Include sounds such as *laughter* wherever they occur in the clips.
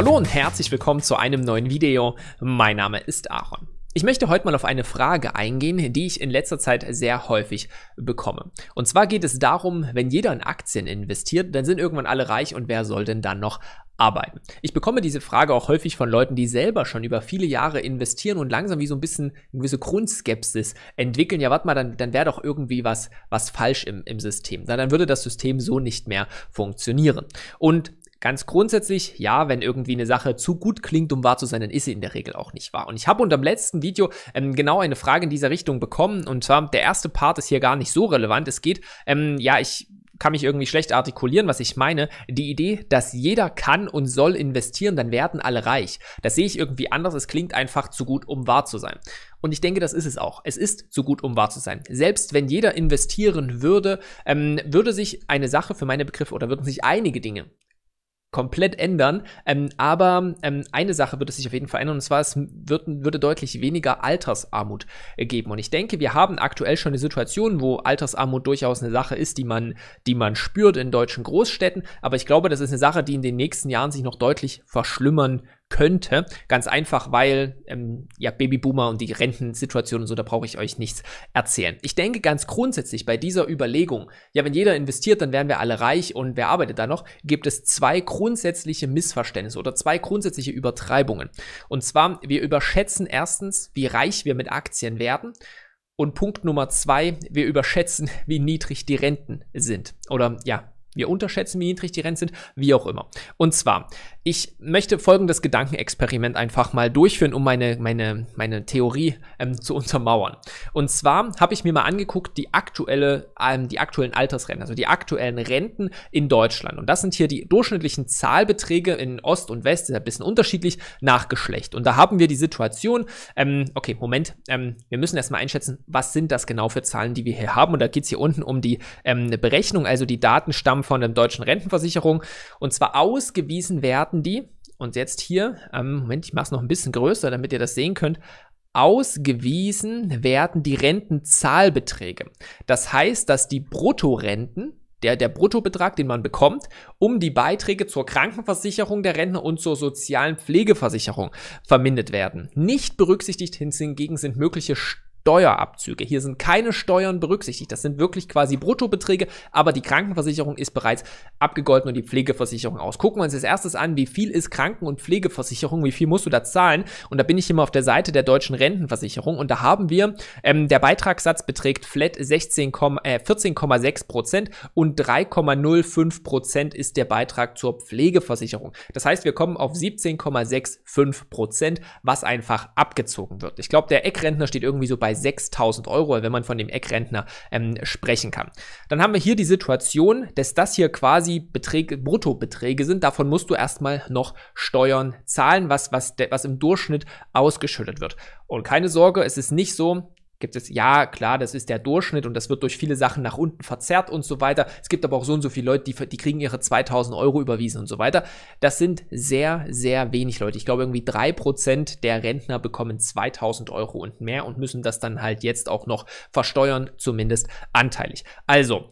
Hallo und herzlich willkommen zu einem neuen Video. Mein Name ist Aaron. Ich möchte heute mal auf eine Frage eingehen, die ich in letzter Zeit sehr häufig bekomme. Und zwar geht es darum, wenn jeder in Aktien investiert, dann sind irgendwann alle reich und wer soll denn dann noch arbeiten? Ich bekomme diese Frage auch häufig von Leuten, die selber schon über viele Jahre investieren und langsam wie so ein bisschen eine gewisse Grundskepsis entwickeln. Ja, warte mal, dann, dann wäre doch irgendwie was, was falsch im, im System. Dann, dann würde das System so nicht mehr funktionieren. Und Ganz grundsätzlich, ja, wenn irgendwie eine Sache zu gut klingt, um wahr zu sein, dann ist sie in der Regel auch nicht wahr. Und ich habe unterm letzten Video ähm, genau eine Frage in dieser Richtung bekommen. Und zwar, der erste Part ist hier gar nicht so relevant. Es geht, ähm, ja, ich kann mich irgendwie schlecht artikulieren, was ich meine. Die Idee, dass jeder kann und soll investieren, dann werden alle reich. Das sehe ich irgendwie anders. Es klingt einfach zu gut, um wahr zu sein. Und ich denke, das ist es auch. Es ist zu gut, um wahr zu sein. Selbst wenn jeder investieren würde, ähm, würde sich eine Sache für meine Begriffe oder würden sich einige Dinge komplett ändern. Ähm, aber ähm, eine Sache wird es sich auf jeden Fall ändern, und zwar es wird, würde deutlich weniger Altersarmut geben. Und ich denke, wir haben aktuell schon eine Situation, wo Altersarmut durchaus eine Sache ist, die man, die man spürt in deutschen Großstädten. Aber ich glaube, das ist eine Sache, die in den nächsten Jahren sich noch deutlich verschlimmern könnte. Ganz einfach, weil ähm, ja Babyboomer und die Rentensituation und so, da brauche ich euch nichts erzählen. Ich denke ganz grundsätzlich bei dieser Überlegung, ja, wenn jeder investiert, dann werden wir alle reich und wer arbeitet da noch, gibt es zwei grundsätzliche Missverständnisse oder zwei grundsätzliche Übertreibungen. Und zwar, wir überschätzen erstens, wie reich wir mit Aktien werden. Und Punkt Nummer zwei, wir überschätzen, wie niedrig die Renten sind. Oder ja, wir unterschätzen, wie niedrig die Renten sind, wie auch immer. Und zwar, ich möchte folgendes Gedankenexperiment einfach mal durchführen, um meine, meine, meine Theorie ähm, zu untermauern. Und zwar habe ich mir mal angeguckt, die aktuelle, ähm, die aktuellen Altersrenten, also die aktuellen Renten in Deutschland. Und das sind hier die durchschnittlichen Zahlbeträge in Ost und West, ist ein bisschen unterschiedlich, nach Geschlecht. Und da haben wir die Situation, ähm, okay, Moment, ähm, wir müssen erstmal einschätzen, was sind das genau für Zahlen, die wir hier haben. Und da geht es hier unten um die ähm, Berechnung, also die Datenstamm von der deutschen Rentenversicherung. Und zwar ausgewiesen werden die, und jetzt hier, ähm, Moment, ich mache es noch ein bisschen größer, damit ihr das sehen könnt, ausgewiesen werden die Rentenzahlbeträge. Das heißt, dass die Bruttorenten, der, der Bruttobetrag, den man bekommt, um die Beiträge zur Krankenversicherung der Rentner und zur sozialen Pflegeversicherung vermindert werden. Nicht berücksichtigt hingegen sind mögliche Steuerabzüge. Hier sind keine Steuern berücksichtigt. Das sind wirklich quasi Bruttobeträge, aber die Krankenversicherung ist bereits abgegolten und die Pflegeversicherung aus. Gucken wir uns als erstes an, wie viel ist Kranken- und Pflegeversicherung, wie viel musst du da zahlen? Und da bin ich immer auf der Seite der deutschen Rentenversicherung und da haben wir, ähm, der Beitragssatz beträgt flat 16, äh, 14,6 Prozent und 3,05 Prozent ist der Beitrag zur Pflegeversicherung. Das heißt, wir kommen auf 17,65 Prozent, was einfach abgezogen wird. Ich glaube, der Eckrentner steht irgendwie so bei bei 6000 Euro, wenn man von dem Eckrentner ähm, sprechen kann. Dann haben wir hier die Situation, dass das hier quasi Beträge, Bruttobeträge sind. Davon musst du erstmal noch Steuern zahlen, was, was, was im Durchschnitt ausgeschüttet wird. Und keine Sorge, es ist nicht so, gibt es, ja, klar, das ist der Durchschnitt und das wird durch viele Sachen nach unten verzerrt und so weiter. Es gibt aber auch so und so viele Leute, die, die kriegen ihre 2000 Euro überwiesen und so weiter. Das sind sehr, sehr wenig Leute. Ich glaube, irgendwie drei Prozent der Rentner bekommen 2000 Euro und mehr und müssen das dann halt jetzt auch noch versteuern, zumindest anteilig. Also,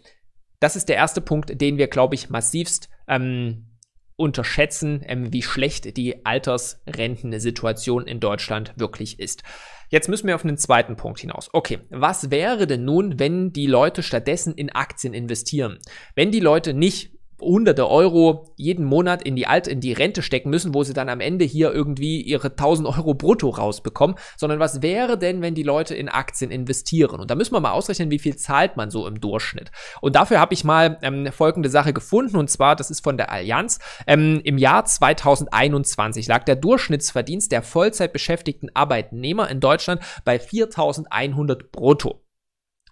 das ist der erste Punkt, den wir, glaube ich, massivst ähm, unterschätzen, ähm, wie schlecht die Altersrentensituation in Deutschland wirklich ist. Jetzt müssen wir auf einen zweiten Punkt hinaus. Okay, was wäre denn nun, wenn die Leute stattdessen in Aktien investieren? Wenn die Leute nicht hunderte Euro jeden Monat in die Alt, in die Rente stecken müssen, wo sie dann am Ende hier irgendwie ihre 1000 Euro brutto rausbekommen, sondern was wäre denn, wenn die Leute in Aktien investieren? Und da müssen wir mal ausrechnen, wie viel zahlt man so im Durchschnitt. Und dafür habe ich mal ähm, folgende Sache gefunden, und zwar, das ist von der Allianz. Ähm, Im Jahr 2021 lag der Durchschnittsverdienst der Vollzeitbeschäftigten Arbeitnehmer in Deutschland bei 4100 brutto.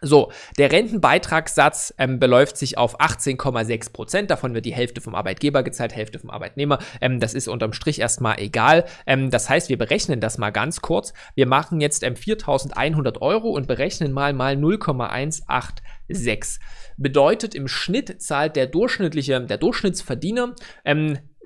So, der Rentenbeitragssatz ähm, beläuft sich auf 18,6 Prozent. Davon wird die Hälfte vom Arbeitgeber gezahlt, Hälfte vom Arbeitnehmer. Ähm, das ist unterm Strich erstmal egal. Ähm, das heißt, wir berechnen das mal ganz kurz. Wir machen jetzt 4100 ähm, Euro und berechnen mal mal 0,186. Bedeutet im Schnitt zahlt der durchschnittliche, der Durchschnittsverdiener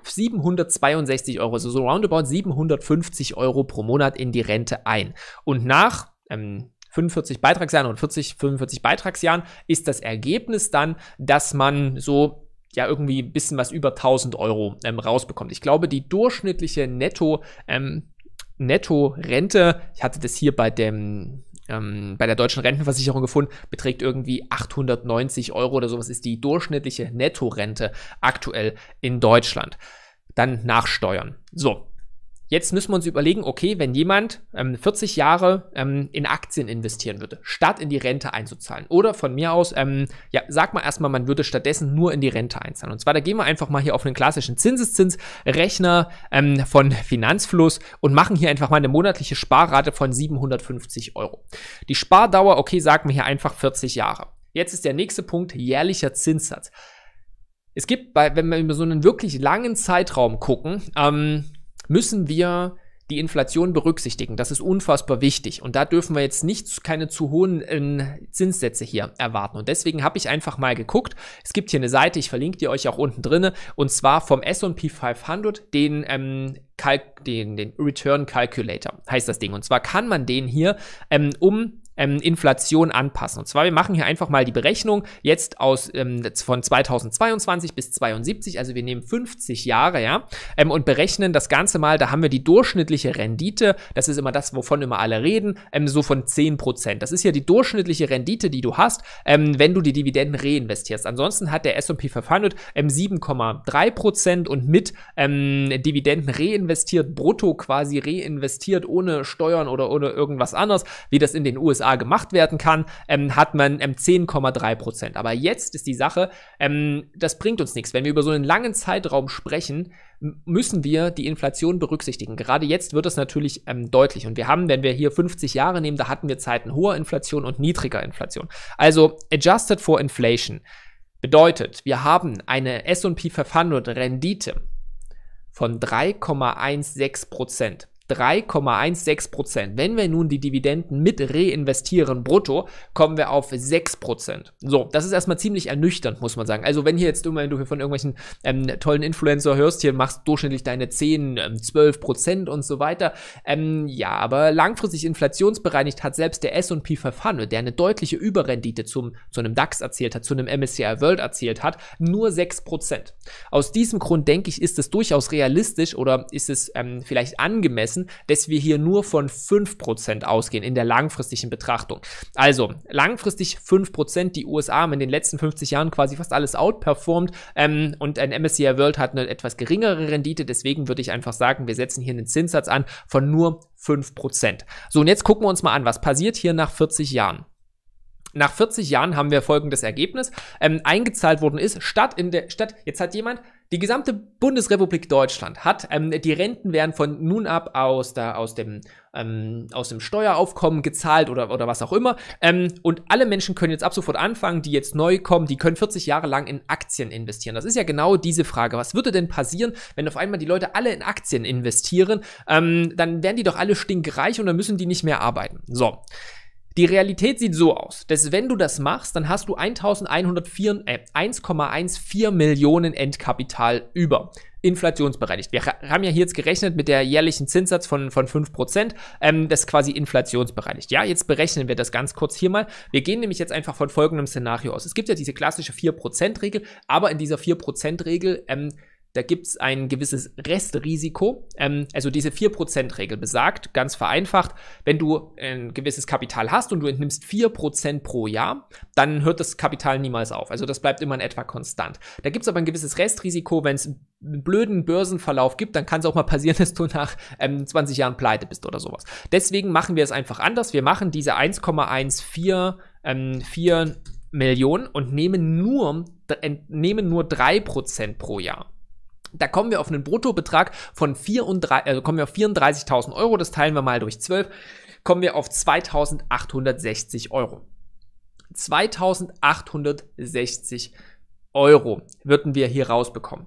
762 ähm, Euro, also so roundabout 750 Euro pro Monat in die Rente ein. Und nach ähm, 45 Beitragsjahren und 40, 45 Beitragsjahren ist das Ergebnis dann, dass man so ja irgendwie ein bisschen was über 1000 Euro ähm, rausbekommt. Ich glaube, die durchschnittliche Netto, ähm, Netto-Rente, ich hatte das hier bei dem ähm, bei der deutschen Rentenversicherung gefunden, beträgt irgendwie 890 Euro oder sowas ist die durchschnittliche Netto-Rente aktuell in Deutschland. Dann nachsteuern. So, Jetzt müssen wir uns überlegen, okay, wenn jemand ähm, 40 Jahre ähm, in Aktien investieren würde, statt in die Rente einzuzahlen. Oder von mir aus, ähm, ja, sag mal erstmal, man würde stattdessen nur in die Rente einzahlen. Und zwar, da gehen wir einfach mal hier auf einen klassischen Zinseszinsrechner ähm, von Finanzfluss und machen hier einfach mal eine monatliche Sparrate von 750 Euro. Die Spardauer, okay, sagen wir hier einfach 40 Jahre. Jetzt ist der nächste Punkt, jährlicher Zinssatz. Es gibt, bei, wenn wir über so einen wirklich langen Zeitraum gucken, ähm, müssen wir die Inflation berücksichtigen. Das ist unfassbar wichtig. Und da dürfen wir jetzt nicht keine zu hohen äh, Zinssätze hier erwarten. Und deswegen habe ich einfach mal geguckt. Es gibt hier eine Seite, ich verlinke die euch auch unten drinne, und zwar vom S&P 500, den, ähm, den, den Return Calculator heißt das Ding. Und zwar kann man den hier ähm, um ähm, Inflation anpassen. Und zwar, wir machen hier einfach mal die Berechnung jetzt aus ähm, von 2022 bis 72, also wir nehmen 50 Jahre, ja, ähm, und berechnen das Ganze mal, da haben wir die durchschnittliche Rendite, das ist immer das, wovon immer alle reden, ähm, so von 10%. Das ist ja die durchschnittliche Rendite, die du hast, ähm, wenn du die Dividenden reinvestierst. Ansonsten hat der S&P 500 7,3% und mit ähm, Dividenden reinvestiert, brutto quasi reinvestiert, ohne Steuern oder ohne irgendwas anderes, wie das in den USA USA gemacht werden kann, ähm, hat man ähm, 10,3 Prozent. Aber jetzt ist die Sache, ähm, das bringt uns nichts. Wenn wir über so einen langen Zeitraum sprechen, müssen wir die Inflation berücksichtigen. Gerade jetzt wird das natürlich ähm, deutlich. Und wir haben, wenn wir hier 50 Jahre nehmen, da hatten wir Zeiten hoher Inflation und niedriger Inflation. Also adjusted for inflation bedeutet, wir haben eine S&P 500 Rendite von 3,16 Prozent. 3,16 Prozent. Wenn wir nun die Dividenden mit reinvestieren brutto, kommen wir auf 6 Prozent. So, das ist erstmal ziemlich ernüchternd, muss man sagen. Also wenn hier jetzt immer, wenn du hier von irgendwelchen ähm, tollen Influencer hörst, hier machst du durchschnittlich deine 10, ähm, 12 Prozent und so weiter. Ähm, ja, aber langfristig inflationsbereinigt hat selbst der S&P 500, der eine deutliche Überrendite zum, zu einem DAX erzielt hat, zu einem MSCI World erzielt hat, nur 6 Prozent. Aus diesem Grund denke ich, ist es durchaus realistisch oder ist es ähm, vielleicht angemessen, müssen, dass wir hier nur von 5% ausgehen in der langfristigen Betrachtung. Also langfristig 5%, die USA haben in den letzten 50 Jahren quasi fast alles outperformed ähm, und ein MSCI World hat eine etwas geringere Rendite, deswegen würde ich einfach sagen, wir setzen hier einen Zinssatz an von nur 5%. So, und jetzt gucken wir uns mal an, was passiert hier nach 40 Jahren. Nach 40 Jahren haben wir folgendes Ergebnis. Ähm, eingezahlt worden ist, statt in der, statt, jetzt hat jemand die gesamte Bundesrepublik Deutschland hat, ähm, die Renten werden von nun ab aus, da, aus, dem, ähm, aus dem Steueraufkommen gezahlt oder, oder was auch immer. Ähm, und alle Menschen können jetzt ab sofort anfangen, die jetzt neu kommen, die können 40 Jahre lang in Aktien investieren. Das ist ja genau diese Frage. Was würde denn passieren, wenn auf einmal die Leute alle in Aktien investieren? Ähm, dann werden die doch alle stinkreich und dann müssen die nicht mehr arbeiten. So. Die Realität sieht so aus, dass wenn du das machst, dann hast du 1,114 äh, Millionen Endkapital über. Inflationsbereinigt. Wir haben ja hier jetzt gerechnet mit der jährlichen Zinssatz von, von 5%. Ähm, das ist quasi inflationsbereinigt. Ja, jetzt berechnen wir das ganz kurz hier mal. Wir gehen nämlich jetzt einfach von folgendem Szenario aus. Es gibt ja diese klassische 4%-Regel, aber in dieser 4%-Regel ähm, da gibt es ein gewisses Restrisiko. Ähm, also diese 4%-Regel besagt, ganz vereinfacht, wenn du ein gewisses Kapital hast und du entnimmst 4% pro Jahr, dann hört das Kapital niemals auf. Also das bleibt immer in etwa konstant. Da gibt es aber ein gewisses Restrisiko, wenn es einen blöden Börsenverlauf gibt, dann kann es auch mal passieren, *laughs* dass du nach ähm, 20 Jahren pleite bist oder sowas. Deswegen machen wir es einfach anders. Wir machen diese 1,14 ähm, Millionen und nehmen nur, entnehmen nur 3% pro Jahr. Da kommen wir auf einen Bruttobetrag von 34, also kommen wir auf 34.000 Euro, das teilen wir mal durch 12, kommen wir auf 2.860 Euro. 2.860 Euro würden wir hier rausbekommen.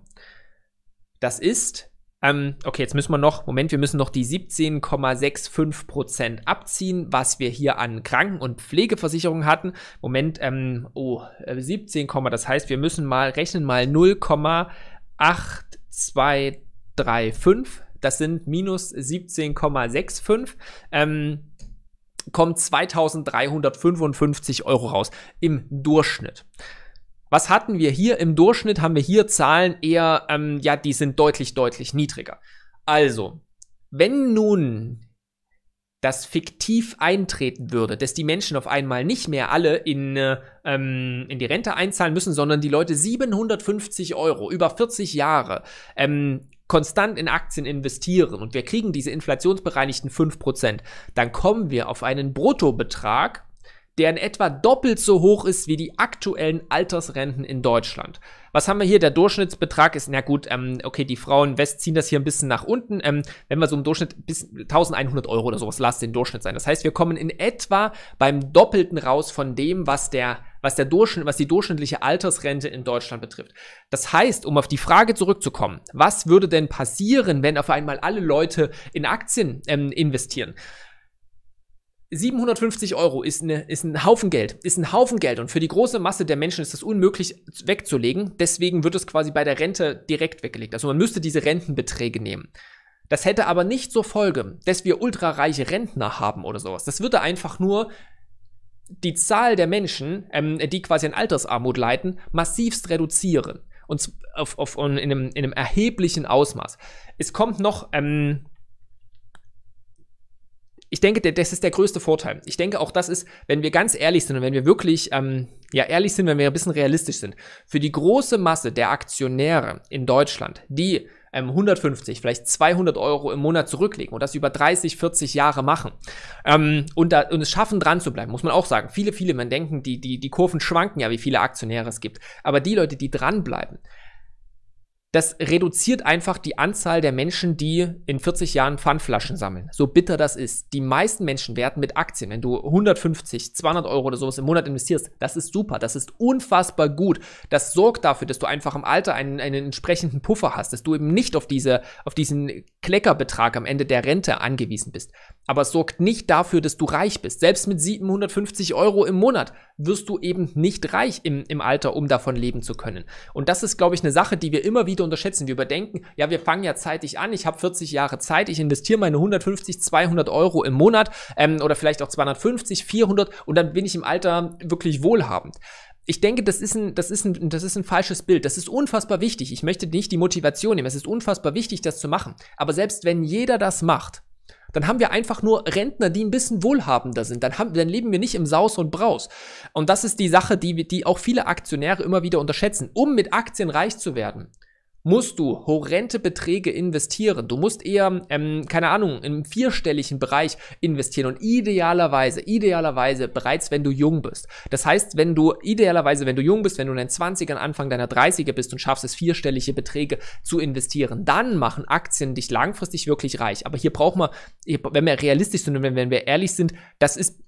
Das ist, ähm, okay, jetzt müssen wir noch, Moment, wir müssen noch die 17,65% abziehen, was wir hier an Kranken- und Pflegeversicherung hatten. Moment, ähm, oh, 17, äh, das heißt, wir müssen mal, rechnen mal 0,5 8,235. Das sind minus 17,65. Ähm, kommt 2355 Euro raus im Durchschnitt. Was hatten wir hier? Im Durchschnitt haben wir hier Zahlen eher, ähm, ja, die sind deutlich, deutlich niedriger. Also, wenn nun das fiktiv eintreten würde, dass die Menschen auf einmal nicht mehr alle in, äh, ähm, in die Rente einzahlen müssen, sondern die Leute 750 Euro über 40 Jahre ähm, konstant in Aktien investieren und wir kriegen diese inflationsbereinigten 5%, dann kommen wir auf einen Bruttobetrag der in etwa doppelt so hoch ist wie die aktuellen Altersrenten in Deutschland. Was haben wir hier? Der Durchschnittsbetrag ist, na gut, ähm, okay, die Frauen West ziehen das hier ein bisschen nach unten. Ähm, wenn wir so im Durchschnitt bis 1100 Euro oder sowas, lasst den Durchschnitt sein. Das heißt, wir kommen in etwa beim Doppelten raus von dem, was der was, der Durchschnitt, was die durchschnittliche Altersrente in Deutschland betrifft. Das heißt, um auf die Frage zurückzukommen, was würde denn passieren, wenn auf einmal alle Leute in Aktien ähm, investieren? 750 Euro ist, eine, ist ein Haufen Geld, ist ein Haufen Geld und für die große Masse der Menschen ist das unmöglich wegzulegen. Deswegen wird es quasi bei der Rente direkt weggelegt. Also man müsste diese Rentenbeträge nehmen. Das hätte aber nicht zur Folge, dass wir ultrareiche Rentner haben oder sowas. Das würde einfach nur die Zahl der Menschen, ähm, die quasi an Altersarmut leiden, massivst reduzieren. Und auf, auf, in, einem, in einem erheblichen Ausmaß. Es kommt noch ähm, ich denke, das ist der größte Vorteil. Ich denke, auch das ist, wenn wir ganz ehrlich sind und wenn wir wirklich, ähm, ja, ehrlich sind, wenn wir ein bisschen realistisch sind, für die große Masse der Aktionäre in Deutschland, die 150, ähm, vielleicht 200 Euro im Monat zurücklegen und das über 30, 40 Jahre machen ähm, und, da, und es schaffen, dran zu bleiben, muss man auch sagen. Viele, viele, man denken, die, die, die Kurven schwanken ja, wie viele Aktionäre es gibt. Aber die Leute, die dranbleiben, das reduziert einfach die Anzahl der Menschen, die in 40 Jahren Pfandflaschen sammeln. So bitter das ist. Die meisten Menschen werden mit Aktien. Wenn du 150, 200 Euro oder sowas im Monat investierst, das ist super. Das ist unfassbar gut. Das sorgt dafür, dass du einfach im Alter einen, einen entsprechenden Puffer hast, dass du eben nicht auf, diese, auf diesen Kleckerbetrag am Ende der Rente angewiesen bist. Aber es sorgt nicht dafür, dass du reich bist. Selbst mit 750 Euro im Monat wirst du eben nicht reich im, im Alter, um davon leben zu können. Und das ist, glaube ich, eine Sache, die wir immer wieder unterschätzen. Wir überdenken, ja, wir fangen ja zeitig an, ich habe 40 Jahre Zeit, ich investiere meine 150, 200 Euro im Monat ähm, oder vielleicht auch 250, 400 und dann bin ich im Alter wirklich wohlhabend ich denke, das ist, ein, das, ist ein, das ist ein falsches Bild. Das ist unfassbar wichtig. Ich möchte nicht die Motivation nehmen. Es ist unfassbar wichtig, das zu machen. Aber selbst wenn jeder das macht, dann haben wir einfach nur Rentner, die ein bisschen wohlhabender sind. Dann, haben, dann leben wir nicht im Saus und Braus. Und das ist die Sache, die, die auch viele Aktionäre immer wieder unterschätzen. Um mit Aktien reich zu werden, musst du horrente Beträge investieren. Du musst eher, ähm, keine Ahnung, im vierstelligen Bereich investieren und idealerweise, idealerweise bereits, wenn du jung bist. Das heißt, wenn du idealerweise, wenn du jung bist, wenn du in den 20ern, Anfang deiner 30er bist und schaffst es, vierstellige Beträge zu investieren, dann machen Aktien dich langfristig wirklich reich. Aber hier braucht man, wenn wir realistisch sind und wenn wir ehrlich sind, das ist,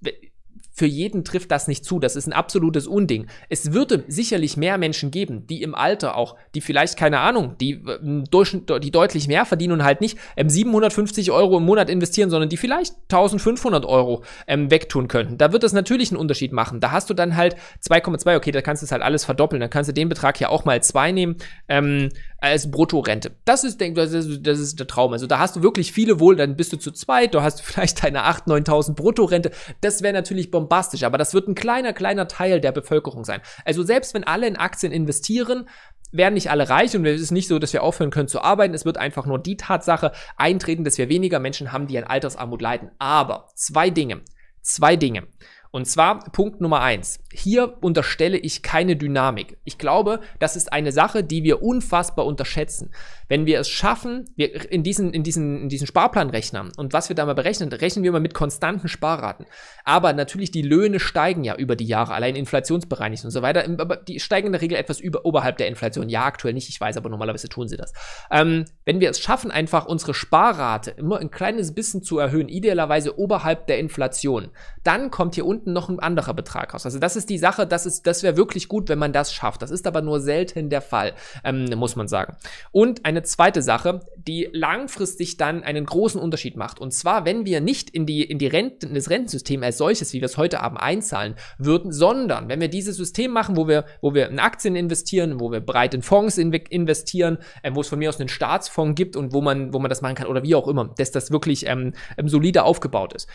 für jeden trifft das nicht zu. Das ist ein absolutes Unding. Es würde sicherlich mehr Menschen geben, die im Alter auch, die vielleicht, keine Ahnung, die, äh, die deutlich mehr verdienen und halt nicht ähm, 750 Euro im Monat investieren, sondern die vielleicht 1500 Euro ähm, wegtun könnten. Da wird das natürlich einen Unterschied machen. Da hast du dann halt 2,2, okay, da kannst du es halt alles verdoppeln. Dann kannst du den Betrag ja auch mal 2 nehmen. Ähm, als Bruttorente. Das ist, denke das ist, das ist der Traum. Also da hast du wirklich viele wohl, dann bist du zu zweit, da hast du *laughs* vielleicht deine 8.000, 9.000 Bruttorente. Das wäre natürlich bombastisch, aber das wird ein kleiner, kleiner Teil der Bevölkerung sein. Also selbst wenn alle in Aktien investieren, werden nicht alle reich und es ist nicht so, dass wir aufhören können zu arbeiten. Es wird einfach nur die Tatsache eintreten, dass wir weniger Menschen haben, die an Altersarmut leiden. Aber zwei Dinge. Zwei Dinge. Und zwar Punkt Nummer eins. Hier unterstelle ich keine Dynamik. Ich glaube, das ist eine Sache, die wir unfassbar unterschätzen. Wenn wir es schaffen, wir in diesen, in diesen, in diesen Sparplanrechnern und was wir da mal berechnen, rechnen wir mal mit konstanten Sparraten. Aber natürlich die Löhne steigen ja über die Jahre, allein inflationsbereinigt und so weiter. Ähm, aber die steigen in der Regel etwas über, oberhalb der Inflation. Ja, aktuell nicht. Ich weiß, aber normalerweise tun sie das. Ähm, wenn wir es schaffen, einfach unsere Sparrate immer ein kleines bisschen zu erhöhen, idealerweise oberhalb der Inflation, dann kommt hier unten unten noch ein anderer Betrag raus. Also das ist die Sache, das, das wäre wirklich gut, wenn man das schafft. Das ist aber nur selten der Fall, ähm, muss man sagen. Und eine zweite Sache, die langfristig dann einen großen Unterschied macht. Und zwar, wenn wir nicht in, die, in, die Renten, in das Rentensystem als solches, wie wir es heute Abend einzahlen würden, sondern wenn wir dieses System machen, wo wir, wo wir in Aktien investieren, wo wir breit in Fonds in, investieren, äh, wo es von mir aus einen Staatsfonds gibt und wo man, wo man das machen kann oder wie auch immer, dass das wirklich ähm, ähm solider aufgebaut ist.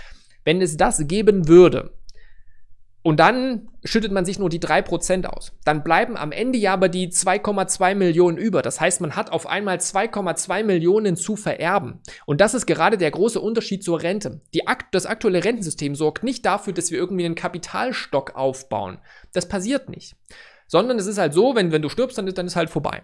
Wenn es das geben würde, und dann schüttet man sich nur die 3% aus. Dann bleiben am Ende ja aber die 2,2 Millionen über. Das heißt, man hat auf einmal 2,2 Millionen zu vererben. Und das ist gerade der große Unterschied zur Rente. Die, das aktuelle Rentensystem sorgt nicht dafür, dass wir irgendwie einen Kapitalstock aufbauen. Das passiert nicht. Sondern es ist halt so, wenn, wenn du stirbst, dann, dann ist halt vorbei.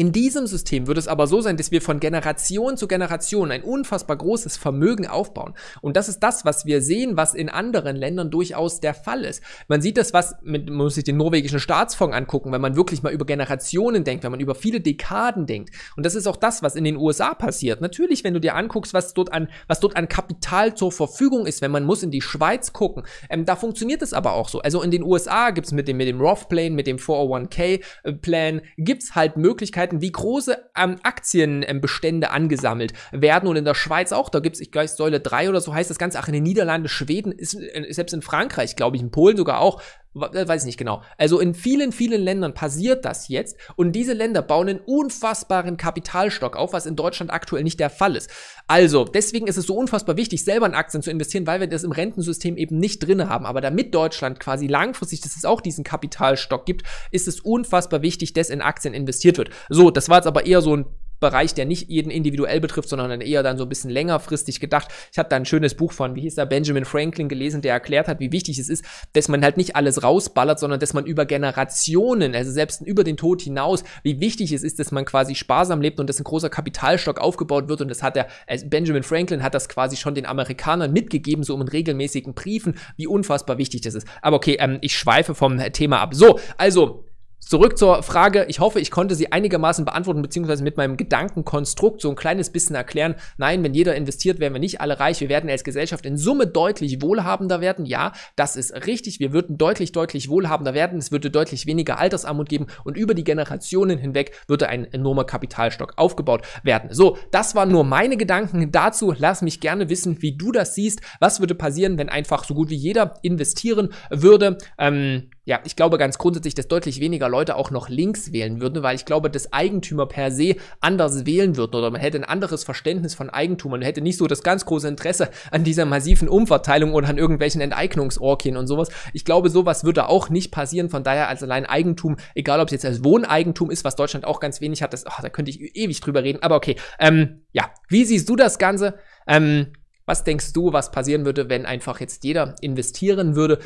In diesem System wird es aber so sein, dass wir von Generation zu Generation ein unfassbar großes Vermögen aufbauen. Und das ist das, was wir sehen, was in anderen Ländern durchaus der Fall ist. Man sieht das, was mit, man muss sich den norwegischen Staatsfonds angucken, wenn man wirklich mal über Generationen denkt, wenn man über viele Dekaden denkt. Und das ist auch das, was in den USA passiert. Natürlich, wenn du dir anguckst, was dort an, was dort an Kapital zur Verfügung ist, wenn man muss in die Schweiz gucken, ähm, da funktioniert es aber auch so. Also in den USA gibt es mit dem, mit dem Roth-Plan, mit dem 401k-Plan, äh, gibt es halt Möglichkeiten, Möglichkeiten, wie große ähm, Aktienbestände ähm, angesammelt werden. Und in der Schweiz auch, da gibt es, ich glaube, Säule 3 oder so heißt das Ganze, auch in den Niederlanden, Schweden, ist, äh, selbst in Frankreich, glaube ich, in Polen sogar auch, äh, weiß ich nicht genau. Also in vielen, vielen Ländern passiert das jetzt und diese Länder bauen einen unfassbaren Kapitalstock auf, was in Deutschland aktuell nicht der Fall ist. Also, deswegen ist es so unfassbar wichtig, selber in Aktien zu investieren, weil wir das im Rentensystem eben nicht drin haben. Aber damit Deutschland quasi langfristig, dass es auch diesen Kapitalstock gibt, ist es unfassbar wichtig, dass in Aktien investiert wird. So, das war jetzt aber eher so ein Bereich, der nicht jeden individuell betrifft, sondern dann eher dann so ein bisschen längerfristig gedacht. Ich habe da ein schönes Buch von, wie hieß da, Benjamin Franklin gelesen, der erklärt hat, wie wichtig es ist, dass man halt nicht alles rausballert, sondern dass man über Generationen, also selbst über den Tod hinaus, wie wichtig es ist, dass man quasi sparsam lebt und dass ein großer Kapitalstock aufgebaut wird. Und das hat er, also Benjamin Franklin hat das quasi schon den Amerikanern mitgegeben, so in regelmäßigen Briefen, wie unfassbar wichtig das ist. Aber okay, ähm, ich schweife vom Thema ab. So, also Zurück zur Frage, ich hoffe, ich konnte sie einigermaßen beantworten, beziehungsweise mit meinem Gedankenkonstrukt so ein kleines bisschen erklären. Nein, wenn jeder investiert, werden wir nicht alle reich. Wir werden als Gesellschaft in Summe deutlich wohlhabender werden. Ja, das ist richtig. Wir würden deutlich, deutlich wohlhabender werden. Es würde deutlich weniger Altersarmut geben und über die Generationen hinweg würde ein enormer Kapitalstock aufgebaut werden. So, das waren nur meine Gedanken dazu. Lass mich gerne wissen, wie du das siehst. Was würde passieren, wenn einfach so gut wie jeder investieren würde? Ähm, ja, ich glaube ganz grundsätzlich, dass deutlich weniger Leute auch noch links wählen würden, weil ich glaube, dass Eigentümer per se anders wählen würden oder man hätte ein anderes Verständnis von Eigentum und hätte nicht so das ganz große Interesse an dieser massiven Umverteilung oder an irgendwelchen Enteignungsorkien und sowas. Ich glaube, sowas würde auch nicht passieren. Von daher als allein Eigentum, egal ob es jetzt als Wohneigentum ist, was Deutschland auch ganz wenig hat, das, oh, da könnte ich ewig drüber reden. Aber okay, ähm, ja, wie siehst du das Ganze? Ähm, was denkst du, was passieren würde, wenn einfach jetzt jeder investieren würde?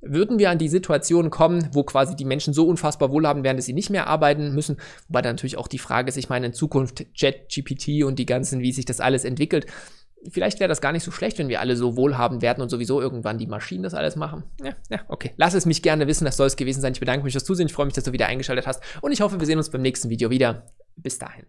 würden wir an die Situation kommen, wo quasi die Menschen so unfassbar wohlhabend werden, dass sie nicht mehr arbeiten müssen, wobei dann natürlich auch die Frage ist, ich meine in Zukunft Jet-GPT und die ganzen, wie sich das alles entwickelt, vielleicht wäre das gar nicht so schlecht, wenn wir alle so wohlhabend werden und sowieso irgendwann die Maschinen das alles machen. Ja, ja, okay. Lass es mich gerne wissen, das soll es gewesen sein. Ich bedanke mich fürs Zusehen, ich freue mich, dass du wieder eingeschaltet hast und ich hoffe, wir sehen uns beim nächsten Video wieder. Bis dahin.